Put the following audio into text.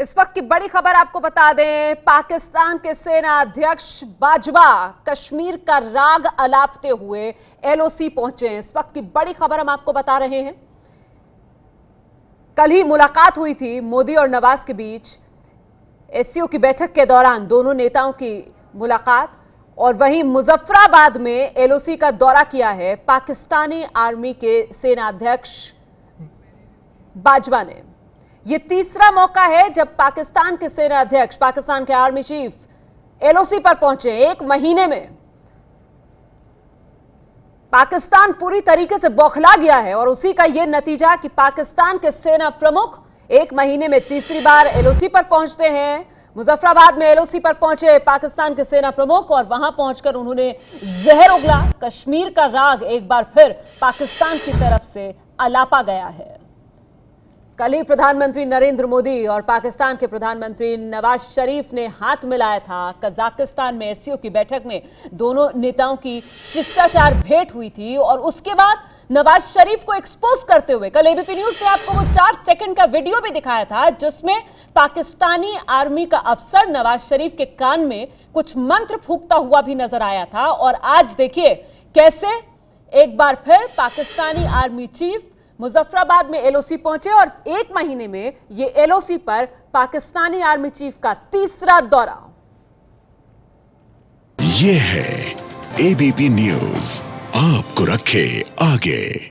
इस वक्त की बड़ी खबर आपको बता दें पाकिस्तान के सेना अध्यक्ष बाजवा कश्मीर का राग अलापते हुए एलओसी पहुंचे इस वक्त की बड़ी खबर हम आपको बता रहे हैं कल ही मुलाकात हुई थी मोदी और नवाज के बीच एससीओ की बैठक के दौरान दोनों नेताओं की मुलाकात और वहीं मुजफ्फराबाद में एलओसी का दौरा किया है पाकिस्तानी आर्मी के सेनाध्यक्ष बाजवा ने यह तीसरा मौका है जब पाकिस्तान के सेना अध्यक्ष पाकिस्तान के आर्मी चीफ एलओसी पर पहुंचे एक महीने में पाकिस्तान पूरी तरीके से बौखला गया है और उसी का यह नतीजा कि पाकिस्तान के सेना प्रमुख एक महीने में तीसरी बार एलओसी पर पहुंचते हैं मुजफ्फराबाद में एलओसी पर पहुंचे पाकिस्तान के सेना प्रमुख और वहां पहुंचकर उन्होंने जहर उगला कश्मीर का राग एक बार फिर पाकिस्तान की तरफ से अलापा गया है कल ही प्रधानमंत्री नरेंद्र मोदी और पाकिस्तान के प्रधानमंत्री नवाज शरीफ ने हाथ मिलाया था कजाकिस्तान में एससीओ की बैठक में दोनों नेताओं की शिष्टाचार भेंट हुई थी और उसके बाद नवाज शरीफ को एक्सपोज करते हुए कल एबीपी न्यूज ने आपको वो चार सेकंड का वीडियो भी दिखाया था जिसमें पाकिस्तानी आर्मी का अफसर नवाज शरीफ के कान में कुछ मंत्र फूकता हुआ भी नजर आया था और आज देखिए कैसे एक बार फिर पाकिस्तानी आर्मी चीफ मुजफ्फराबाद में एलओसी पहुंचे और एक महीने में ये एलओसी पर पाकिस्तानी आर्मी चीफ का तीसरा दौरा यह है एबीपी न्यूज आपको रखे आगे